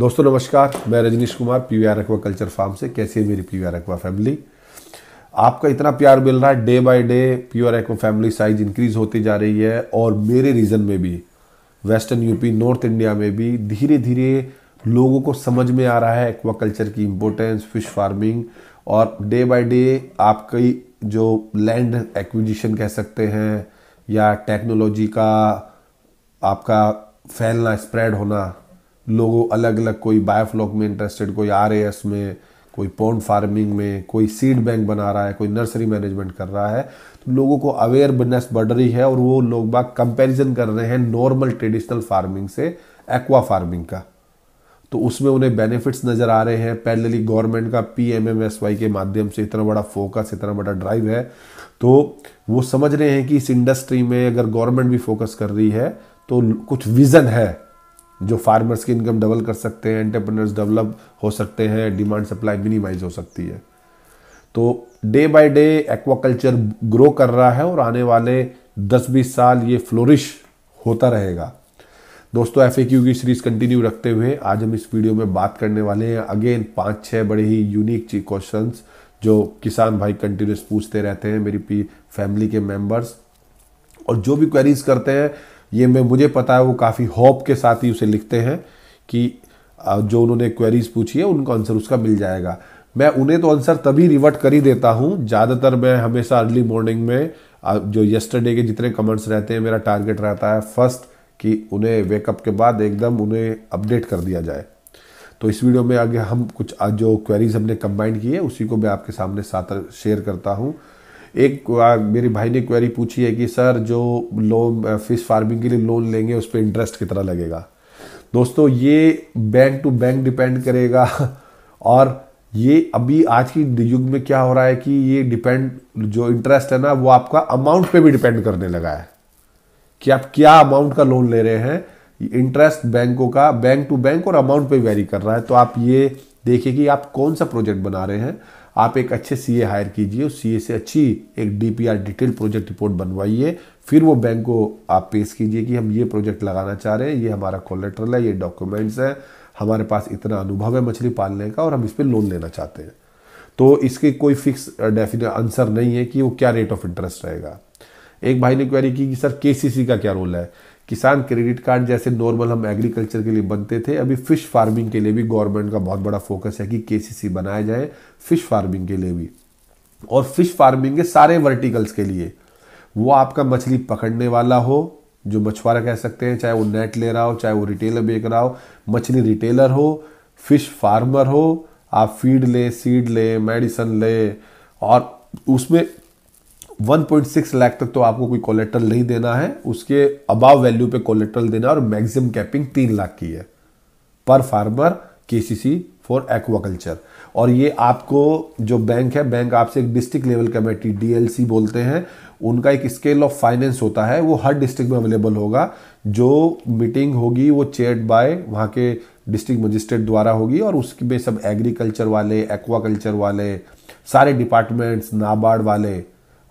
दोस्तों नमस्कार मैं Rajneesh Kumar P V R aquaculture farm से कैसी है मेरी P V R aqua family आपका इतना प्यार मिल रहा है day by day P V R aqua family size increase होती जा रही है और मेरे रीजन में भी वेस्टर्न यूपी नॉर्थ इंडिया में भी धीरे धीरे लोगों को समझ में आ रहा है एक्वा कल्चर की इम्पोर्टेंस फिश फार्मिंग और डे बाय डे आपकी जो लैंड एक्विजिशन कह सकते हैं या टेक्नोलॉजी का आपका फैलना स्प्रेड होना लोगों अलग अलग कोई बायोफ्लॉक में इंटरेस्टेड कोई आर में कोई पोन्ड फार्मिंग में कोई सीड बैंक बना रहा है कोई नर्सरी मैनेजमेंट कर रहा है तो लोगों को अवेयरनेस बढ़ रही है और वो लोग बाग कंपेरिजन कर रहे हैं नॉर्मल ट्रेडिशनल फार्मिंग से एक्वा फार्मिंग का तो उसमें उन्हें बेनिफिट्स नज़र आ रहे हैं पैरेलली गवर्नमेंट का P M M S Y के माध्यम से इतना बड़ा फोकस इतना बड़ा ड्राइव है तो वो समझ रहे हैं कि इस इंडस्ट्री में अगर गवर्नमेंट भी फोकस कर रही है तो कुछ विज़न है जो फार्मर्स की इनकम डबल कर सकते हैं एंटरप्रेनर्स डेवलप हो सकते हैं डिमांड सप्लाई मिनिमाइज हो सकती है तो day by day aquaculture grow कर रहा है और आने वाले 10-20 साल ये फ्लोरिश होता रहेगा दोस्तों एफ की सीरीज कंटिन्यू रखते हुए आज हम इस वीडियो में बात करने वाले हैं अगेन पाँच छः बड़े ही यूनिक क्वेश्चन जो किसान भाई कंटिन्यूस पूछते रहते हैं मेरी फैमिली के मेम्बर्स और जो भी क्वेरीज करते हैं ये मैं मुझे पता है वो काफ़ी होप के साथ ही उसे लिखते हैं कि जो उन्होंने क्वेरीज पूछी है उनका आंसर उसका मिल जाएगा मैं उन्हें तो आंसर तभी रिवर्ट कर ही देता हूँ ज़्यादातर मैं हमेशा अर्ली मॉर्निंग में जो येस्टरडे के जितने कमेंट्स रहते हैं मेरा टारगेट रहता है फर्स्ट कि उन्हें वेकअप के बाद एकदम उन्हें अपडेट कर दिया जाए तो इस वीडियो में आगे हम कुछ जो क्वेरीज हमने कंबाइंड की है उसी को मैं आपके सामने साथ शेयर करता हूँ एक मेरे भाई ने क्वेरी पूछी है कि सर जो लोन फिश फार्मिंग के लिए लोन लेंगे उस पर इंटरेस्ट कितना लगेगा दोस्तों ये बैंक टू बैंक डिपेंड करेगा और ये अभी आज की युग में क्या हो रहा है कि ये डिपेंड जो इंटरेस्ट है ना वो आपका अमाउंट पे भी डिपेंड करने लगा है कि आप क्या अमाउंट का लोन ले रहे हैं इंटरेस्ट बैंकों का बैंक टू बैंक और अमाउंट पे वेरी कर रहा है तो आप ये देखिए कि आप कौन सा प्रोजेक्ट बना रहे हैं आप एक अच्छे सी हायर कीजिए उस सी से अच्छी एक आर डिटेल प्रोजेक्ट रिपोर्ट बनवाइए फिर वो बैंक को आप पेश कीजिए कि हम ये प्रोजेक्ट लगाना चाह रहे हैं ये हमारा कोलेट्रल है ये डॉक्यूमेंट्स हैं हमारे पास इतना अनुभव है मछली पालने का और हम इस पर लोन लेना चाहते हैं तो इसके कोई फिक्स डेफिनेट आंसर नहीं है कि वो क्या रेट ऑफ इंटरेस्ट रहेगा एक भाई ने क्वेरी की कि सर केसीसी का क्या रोल है किसान क्रेडिट कार्ड जैसे नॉर्मल हम एग्रीकल्चर के लिए बनते थे अभी फिश फार्मिंग के लिए भी गवर्नमेंट का बहुत बड़ा फोकस है कि के बनाया जाए फिश फार्मिंग के लिए भी और फिश फार्मिंग के सारे वर्टिकल्स के लिए वो आपका मछली पकड़ने वाला हो जो मछुआरा कह सकते हैं चाहे वो नेट ले रहा हो चाहे वो रिटेलर बेच रहा हो मछली रिटेलर हो फिश फार्मर हो आप फीड ले सीड ले मेडिसन ले और उसमें 1.6 लाख तक तो आपको कोई कोलेट्रल नहीं देना है उसके अबाव वैल्यू पे कोलेट्रल देना और मैक्सिमम कैपिंग तीन लाख की है पर फार्मर के फॉर एक्वाकल्चर और ये आपको जो बैंक है बैंक आपसे एक डिस्ट्रिक्ट लेवल कमेटी डीएलसी बोलते हैं उनका एक स्केल ऑफ फाइनेंस होता है वो हर डिस्ट्रिक्ट में अवेलेबल होगा जो मीटिंग होगी वो चेयर्ड बाय वहाँ के डिस्ट्रिक्ट मजिस्ट्रेट द्वारा होगी और उसमें सब एग्रीकल्चर वाले एक्वाकल्चर वाले सारे डिपार्टमेंट्स नाबार्ड वाले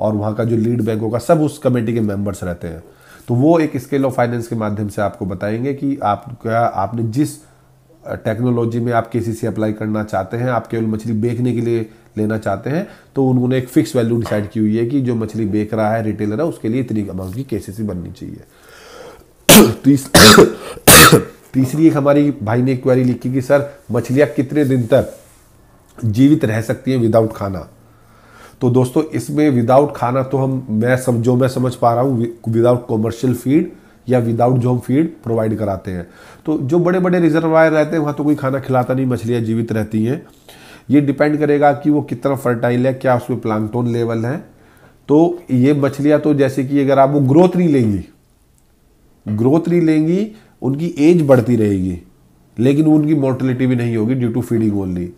और वहाँ का जो लीड बैंक होगा सब उस कमेटी के मेंबर्स रहते हैं तो वो एक स्केल ऑफ फाइनेंस के माध्यम से आपको बताएंगे कि आप क्या आपने जिस टेक्नोलॉजी में आप के अप्लाई करना चाहते हैं आप केवल मछली बेचने के लिए लेना चाहते हैं तो उन्होंने एक फिक्स वैल्यू डिसाइड की हुई है कि जो मछली बेच रहा है रिटेलर है उसके लिए इतनी अमाउंट की के बननी चाहिए तीसरी एक हमारी भाई ने एक क्वारी लिखी कि सर मछलियाँ कितने दिन तक जीवित रह सकती हैं विदाउट खाना तो दोस्तों इसमें विदाउट खाना तो हम मैं सम जो मैं समझ पा रहा हूँ विदाउट कॉमर्शियल फीड या विदाउट जो हम फीड प्रोवाइड कराते हैं तो जो बड़े बड़े रिजर्वायर रहते हैं वहाँ तो कोई खाना खिलाता नहीं मछलियाँ जीवित रहती हैं ये डिपेंड करेगा कि वो कितना फर्टाइल है क्या उसमें प्लांटोन लेवल है तो ये मछलियाँ तो जैसे कि अगर आप वो ग्रोथ नहीं लेंगी ग्रोथ नहीं लेंगी उनकी एज बढ़ती रहेगी लेकिन उनकी मोर्टलिटी भी नहीं होगी ड्यू टू फीडिंग ओनली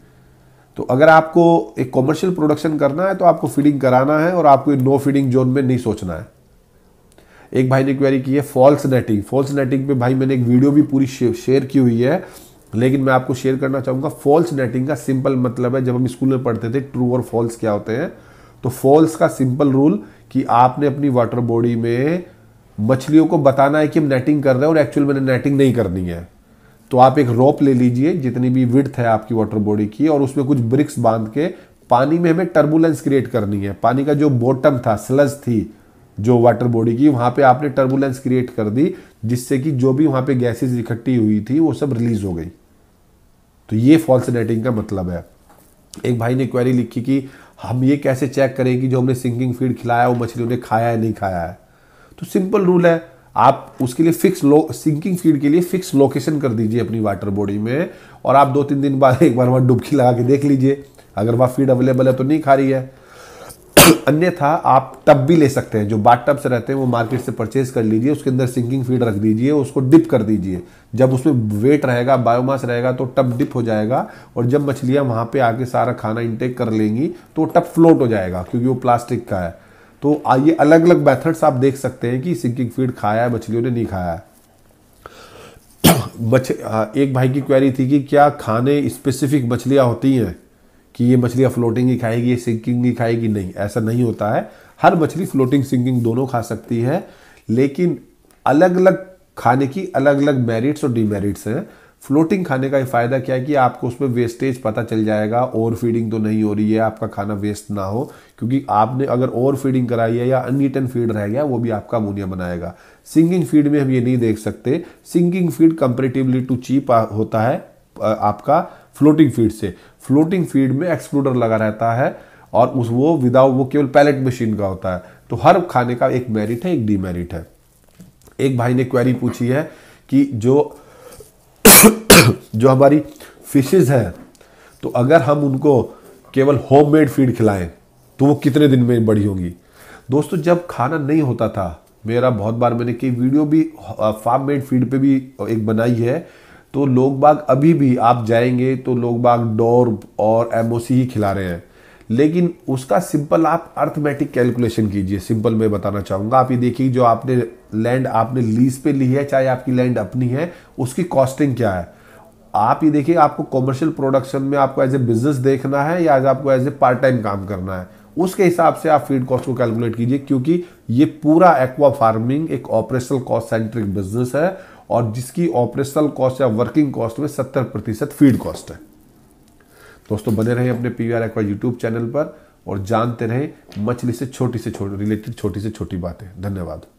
तो अगर आपको एक कॉमर्शियल प्रोडक्शन करना है तो आपको फीडिंग कराना है और आपको नो फीडिंग जोन में नहीं सोचना है एक भाई ने क्वेरी की है फॉल्स नेटिंग फॉल्स नेटिंग पे भाई मैंने एक वीडियो भी पूरी शेयर की हुई है लेकिन मैं आपको शेयर करना चाहूँगा फॉल्स नेटिंग का सिंपल मतलब है जब हम स्कूल में पढ़ते थे ट्रू और फॉल्स क्या होते हैं तो फॉल्स का सिंपल रूल कि आपने अपनी वाटर बॉडी में मछलियों को बताना है कि हम नेटिंग कर रहे हैं और एक्चुअल मैंने नेटिंग नहीं करनी है तो आप एक रोप ले लीजिए जितनी भी विड्थ है आपकी वाटर बॉडी की और उसमें कुछ ब्रिक्स बांध के पानी में हमें टर्बुलेंस क्रिएट करनी है पानी का जो बॉटम था स्लज थी जो वाटर बॉडी की वहाँ पे आपने टर्बुलेंस क्रिएट कर दी जिससे कि जो भी वहाँ पे गैसेस इकट्ठी हुई थी वो सब रिलीज हो गई तो ये फॉल्स नेटिंग का मतलब है एक भाई ने क्वेरी लिखी कि हम ये कैसे चेक करें कि जो हमने सिंकिंग फीड खिलाया वो मछलियों ने खाया है नहीं खाया है तो सिंपल रूल है आप उसके लिए फिक्स लो सिंकिंग फीड के लिए फिक्स लोकेशन कर दीजिए अपनी वाटर बॉडी में और आप दो तीन दिन बाद एक बार वहाँ डुबकी लगा के देख लीजिए अगर वहाँ फीड अवेलेबल है तो नहीं खा रही है अन्यथा आप टब भी ले सकते हैं जो बाट टब से रहते हैं वो मार्केट से परचेज कर लीजिए उसके अंदर सिंकिंग फीड रख दीजिए उसको डिप कर दीजिए जब उसमें वेट रहेगा बायोमास रहेगा तो टब डिप हो जाएगा और जब मछलियाँ वहाँ पे आके सारा खाना इंटेक कर लेंगी तो टब फ्लोट हो जाएगा क्योंकि वो प्लास्टिक का है तो आइए अलग अलग मेथड्स आप देख सकते हैं कि सिंकिंग फीड खाया है मछलियों ने नहीं खाया है मछ एक भाई की क्वेरी थी कि क्या खाने स्पेसिफिक मछलियाँ होती हैं कि ये मछलियाँ फ्लोटिंग ही खाएगी ये सिंकिंग ही खाएगी नहीं ऐसा नहीं होता है हर मछली फ्लोटिंग सिंकिंग दोनों खा सकती है लेकिन अलग अलग खाने की अलग अलग मेरिट्स और डीमेरिट्स हैं फ्लोटिंग खाने का फ़ायदा क्या है कि आपको उसमें वेस्टेज पता चल जाएगा ओवर फीडिंग तो नहीं हो रही है आपका खाना वेस्ट ना हो क्योंकि आपने अगर ओवर फीडिंग कराई है या अनईटन फीड रह गया वो भी आपका अमोनिया बनाएगा सिंगिंग फीड में हम ये नहीं देख सकते sinking feed comparatively too cheap होता है आपका फ्लोटिंग फीड से फ्लोटिंग फीड में एक्सप्लोडर लगा रहता है और उस वो विदाउट वो केवल पैलेट मशीन का होता है तो हर खाने का एक मेरिट है एक डीमेरिट है एक भाई ने क्वेरी पूछी है कि जो जो हमारी फिशेज़ हैं तो अगर हम उनको केवल होममेड फीड खिलाएं तो वो कितने दिन में बड़ी होंगी दोस्तों जब खाना नहीं होता था मेरा बहुत बार मैंने की वीडियो भी फार्म मेड फीड पे भी एक बनाई है तो लोग बाग अभी भी आप जाएंगे तो लोग बाग डोर और एमओसी ही खिला रहे हैं लेकिन उसका सिंपल आप अर्थमेटिक कैलकुलेशन कीजिए सिंपल मैं बताना चाहूँगा आप ये देखिए जो आपने लैंड आपने लीज पे ली है चाहे आपकी लैंड अपनी है उसकी कॉस्टिंग क्या है आप ये देखिए आपको कॉमर्शियल प्रोडक्शन में आपको एज ए बिजनेस देखना है या आपको एज ए पार्ट टाइम काम करना है उसके हिसाब से आप फीड कॉस्ट को कैलकुलेट कीजिए क्योंकि ये पूरा एक्वा फार्मिंग एक ऑपरेशनल कॉस्ट सेंट्रिक बिजनेस है और जिसकी ऑपरेशनल कॉस्ट या वर्किंग कॉस्ट में सत्तर प्रतिशत फीड कॉस्ट है दोस्तों बने रहें अपने पी वी यूट्यूब चैनल पर और जानते रहें मछली से छोटी से छोटी रिलेटेड छोटी से छोटी बातें धन्यवाद